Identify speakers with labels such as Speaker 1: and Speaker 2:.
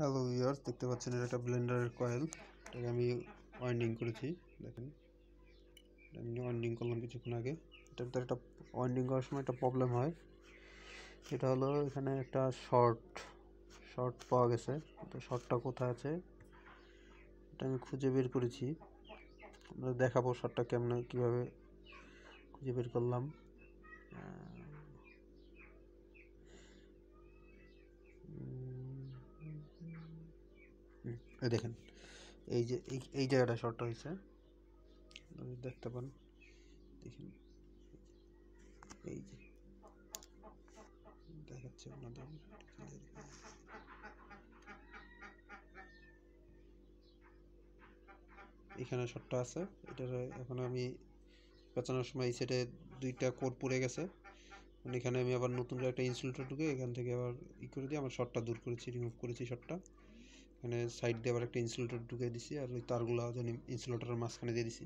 Speaker 1: hello viewers দেখতে পাচ্ছেন এটা একটা ব্লেন্ডারের কয়েল এটাকে আমি ওয়াইন্ডিং করেছি দেখেন আমি ওয়াইন্ডিং করলাম কিছুক্ষণ আগে এটার তো একটা ওয়াইন্ডিং করার সময় একটা প্রবলেম হয় সেটা হলো এখানে একটা শর্ট শর্ট পাওয়া গেছে তো শর্টটা কোথায় আছে এটা আমি খুঁজে বের করেছি আমরা দেখাবো শর্টটা কেমন কীভাবে খুঁজে বের করলাম দেখেন এই যে এই জায়গাটা শর্ট হয়েছে
Speaker 2: দেখতে পান দেখেন এই যে দেখাচ্ছে আপনাদের এখানে
Speaker 1: শটটা আছে এটার এখন আমি পেঁচানোর সময় এই সেটে দুইটা কোড পড়ে গেছে মানে এখানে আমি আবার নতুন একটা ইনসুলেটর ঢুকে এখান থেকে আবার ই করে দিয়ে আমার শটটা দূর করেছি রিমুভ করেছি শটটা এখানে সাইড দিয়ে আবার একটা ইনসুলেটর ঢুকিয়ে দিছি আর ওই তারগুলো জানি ইনসুলেটরের মাঝখানে দিয়ে দিছি